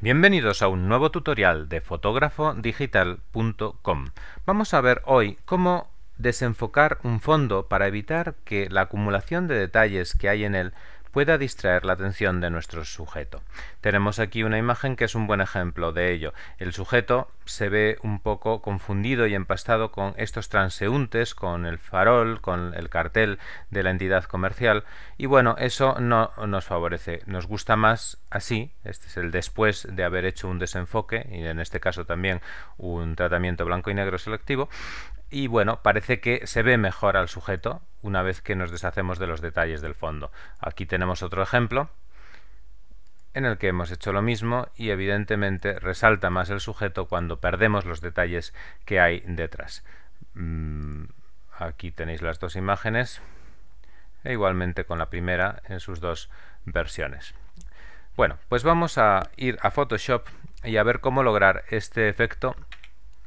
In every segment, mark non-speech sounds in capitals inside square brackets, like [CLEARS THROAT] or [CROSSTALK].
Bienvenidos a un nuevo tutorial de fotógrafodigital.com. Vamos a ver hoy cómo desenfocar un fondo para evitar que la acumulación de detalles que hay en él pueda distraer la atención de nuestro sujeto. Tenemos aquí una imagen que es un buen ejemplo de ello. El sujeto se ve un poco confundido y empastado con estos transeúntes, con el farol, con el cartel de la entidad comercial y bueno, eso no nos favorece. Nos gusta más así, este es el después de haber hecho un desenfoque y en este caso también un tratamiento blanco y negro selectivo y bueno, parece que se ve mejor al sujeto una vez que nos deshacemos de los detalles del fondo. Aquí tenemos otro ejemplo en el que hemos hecho lo mismo y evidentemente resalta más el sujeto cuando perdemos los detalles que hay detrás. Mm, aquí tenéis las dos imágenes e igualmente con la primera en sus dos versiones. Bueno, pues vamos a ir a Photoshop y a ver cómo lograr este efecto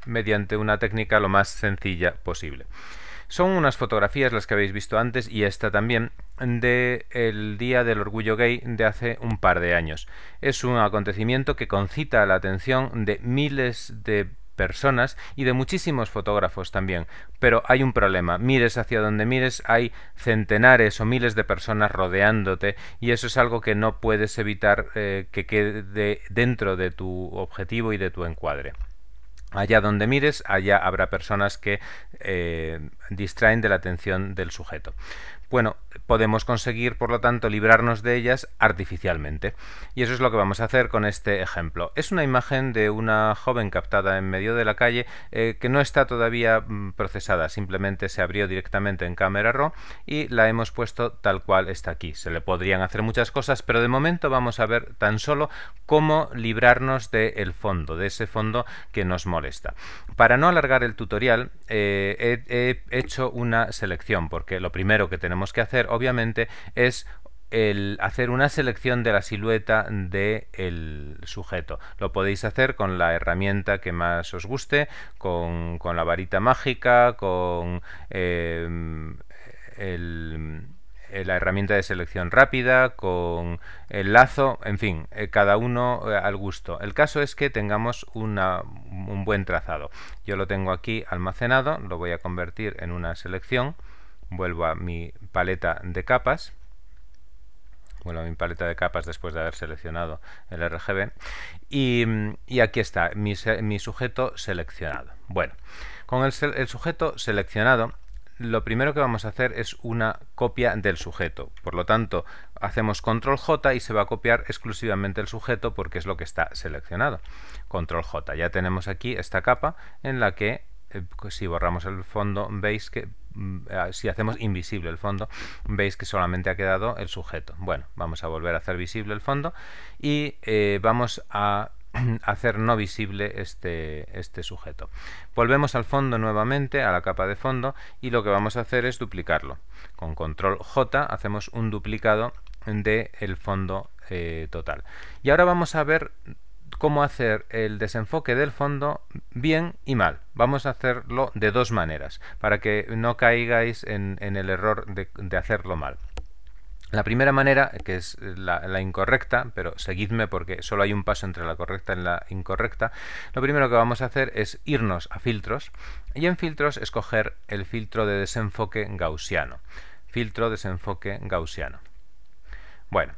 mediante una técnica lo más sencilla posible. Son unas fotografías las que habéis visto antes y esta también del el Día del Orgullo Gay de hace un par de años. Es un acontecimiento que concita la atención de miles de personas y de muchísimos fotógrafos también. Pero hay un problema. Mires hacia donde mires, hay centenares o miles de personas rodeándote y eso es algo que no puedes evitar eh, que quede dentro de tu objetivo y de tu encuadre. Allá donde mires, allá habrá personas que eh, distraen de la atención del sujeto bueno, podemos conseguir, por lo tanto, librarnos de ellas artificialmente. Y eso es lo que vamos a hacer con este ejemplo. Es una imagen de una joven captada en medio de la calle eh, que no está todavía mm, procesada, simplemente se abrió directamente en cámara Raw y la hemos puesto tal cual está aquí. Se le podrían hacer muchas cosas, pero de momento vamos a ver tan solo cómo librarnos del el fondo, de ese fondo que nos molesta. Para no alargar el tutorial, eh, he, hecho una selección, porque lo primero que tenemos que hacer, obviamente, es el hacer una selección de la silueta del sujeto. Lo podéis hacer con la herramienta que más os guste, con, la varita mágica, con eh, el eh, la herramienta de selección rápida, con el lazo, en fin, eh, cada uno eh, al gusto. El caso es que tengamos un buen trazado. Yo lo tengo aquí almacenado, lo voy a convertir en una selección. Vuelvo a mi paleta de capas. Vuelvo a mi paleta de capas después de haber seleccionado el RGB. Y, aquí está, mi, sujeto seleccionado. Bueno, con el sujeto seleccionado lo primero que vamos a hacer es una copia del sujeto. Por lo tanto, hacemos control J y se va a copiar exclusivamente el sujeto porque es lo que está seleccionado. Control J. Ya tenemos aquí esta capa en la que eh, pues, si borramos el fondo veis que mm, eh, si hacemos invisible el fondo veis que solamente ha quedado el sujeto bueno vamos a volver a hacer visible el fondo y eh, vamos a [CLEARS THROAT] hacer no visible este, este sujeto. Volvemos al fondo nuevamente, a la capa de fondo, y lo que vamos a hacer es duplicarlo. Con control J hacemos un duplicado del el fondo eh, total. Y ahora vamos a ver cómo hacer el desenfoque del fondo bien y mal. Vamos a hacerlo de dos maneras, para que no caigáis en, el error de hacerlo mal. La primera manera, que es la, incorrecta, pero seguidme porque solo hay un paso entre la correcta y la incorrecta, lo primero que vamos a hacer es irnos a filtros y en filtros escoger el filtro de desenfoque gaussiano. Filtro desenfoque gaussiano. Bueno,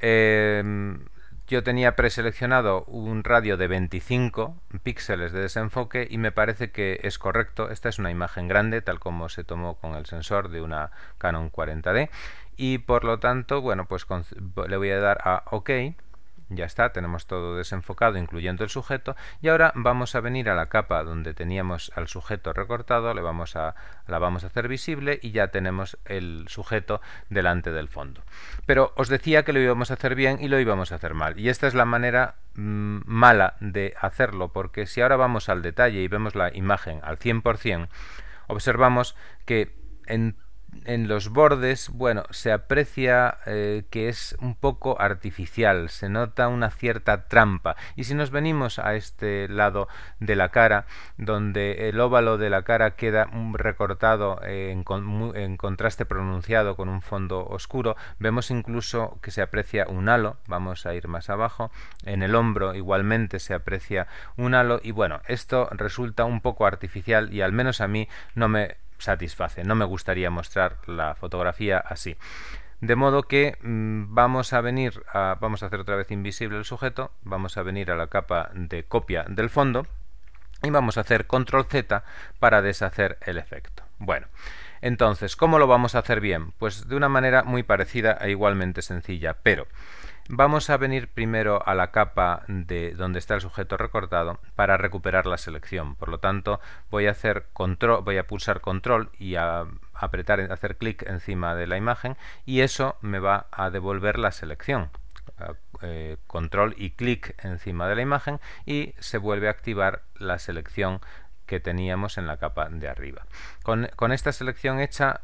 em, yo tenía preseleccionado un radio de 25 píxeles de desenfoque y me parece que es correcto. Esta es una imagen grande, tal como se tomó con el sensor de una Canon 40D y por lo tanto, bueno, pues le voy a dar a OK. Ya está, tenemos todo desenfocado, incluyendo el sujeto. Y ahora vamos a venir a la capa donde teníamos al sujeto recortado, le vamos a, la vamos a hacer visible y ya tenemos el sujeto delante del fondo. Pero os decía que lo íbamos a hacer bien y lo íbamos a hacer mal. Y esta es la manera mm, mala de hacerlo, porque si ahora vamos al detalle y vemos la imagen al 100%, observamos que en en los bordes, bueno, se aprecia eh, que es un poco artificial, se nota una cierta trampa. Y si nos venimos a este lado de la cara, donde el óvalo de la cara queda recortado eh, en, en, contraste pronunciado con un fondo oscuro, vemos incluso que se aprecia un halo, vamos a ir más abajo, en el hombro igualmente se aprecia un halo y bueno, esto resulta un poco artificial y al menos a mí no me satisface. No me gustaría mostrar la fotografía así. De modo que mm, vamos a venir, a, vamos a hacer otra vez invisible el sujeto, vamos a venir a la capa de copia del fondo y vamos a hacer control Z para deshacer el efecto. Bueno, entonces, ¿cómo lo vamos a hacer bien? Pues de una manera muy parecida e igualmente sencilla, pero Vamos a venir primero a la capa de donde está el sujeto recortado para recuperar la selección. Por lo tanto, voy a hacer control, voy a pulsar control y a apretar, hacer clic encima de la imagen y eso me va a devolver la selección. Ah, eh, control y clic encima de la imagen y se vuelve a activar la selección que teníamos en la capa de arriba. con esta selección hecha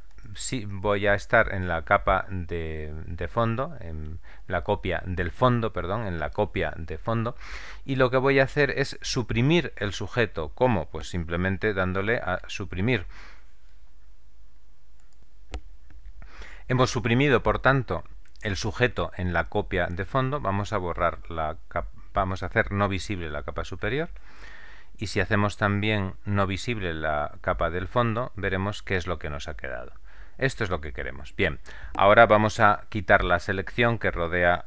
voy a estar en la capa de, fondo, en la copia del fondo, perdón, en la copia de fondo, y lo que voy a hacer es suprimir el sujeto. ¿Cómo? Pues simplemente dándole a suprimir. Hemos suprimido, por tanto, el sujeto en la copia de fondo. Vamos a borrar la capa, vamos a hacer no visible la capa superior. Y si hacemos también no visible la capa del fondo, veremos qué es lo que nos ha quedado. Esto es lo que queremos. Bien, ahora vamos a quitar la selección que rodea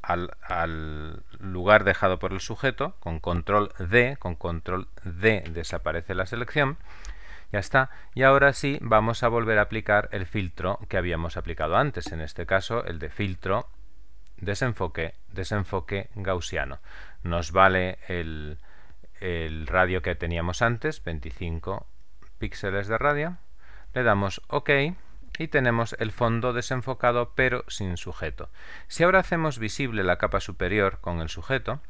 al, lugar dejado por el sujeto, con control D, con control D desaparece la selección, ya está, y ahora sí vamos a volver a aplicar el filtro que habíamos aplicado antes, en este caso el de filtro desenfoque, desenfoque gaussiano. Nos vale el, el radio que teníamos antes, 25 píxeles de radio, le damos OK, y tenemos el fondo desenfocado pero sin sujeto. Si ahora hacemos visible la capa superior con el sujeto,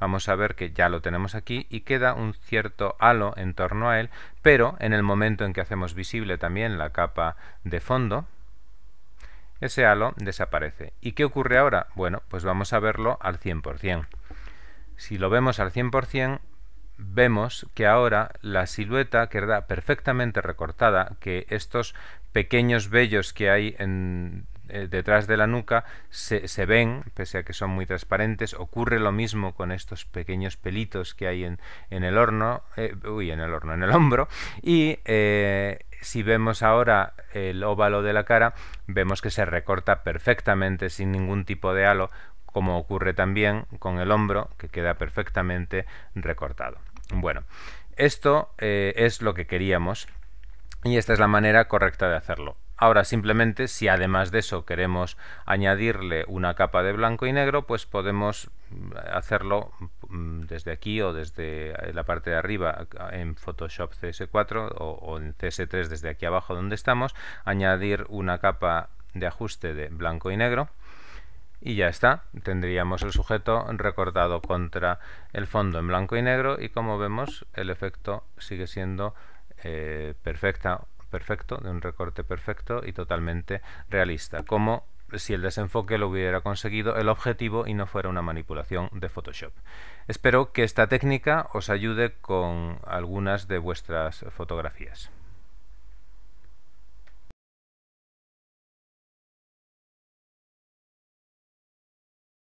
vamos a ver que ya lo tenemos aquí y queda un cierto halo en torno a él, pero en el momento en que hacemos visible también la capa de fondo, ese halo desaparece. ¿Y qué ocurre ahora? Bueno, pues vamos a verlo al 100%. Si lo vemos al 100%, vemos que ahora la silueta queda perfectamente recortada, que estos pequeños vellos que hay eh, detrás de la nuca se, ven, pese a que son muy transparentes, ocurre lo mismo con estos pequeños pelitos que hay en, el horno, eh, en el horno, en el hombro, y eh, si vemos ahora el óvalo de la cara, vemos que se recorta perfectamente sin ningún tipo de halo, como ocurre también con el hombro, que queda perfectamente recortado. Bueno, esto eh, es lo que queríamos y esta es la manera correcta de hacerlo. Ahora simplemente si además de eso queremos añadirle una capa de blanco y negro, pues podemos mm, hacerlo mm, desde aquí o desde eh, la parte de arriba en Photoshop CS4 o en CS3 desde aquí abajo donde estamos, añadir una capa de ajuste de blanco y negro y ya está, tendríamos el sujeto recortado contra el fondo en blanco y negro y como vemos el efecto sigue siendo eh, perfecto, de un recorte perfecto y totalmente realista, como si el desenfoque lo hubiera conseguido el objetivo y no fuera una manipulación de Photoshop. Espero que esta técnica os ayude con algunas de vuestras fotografías.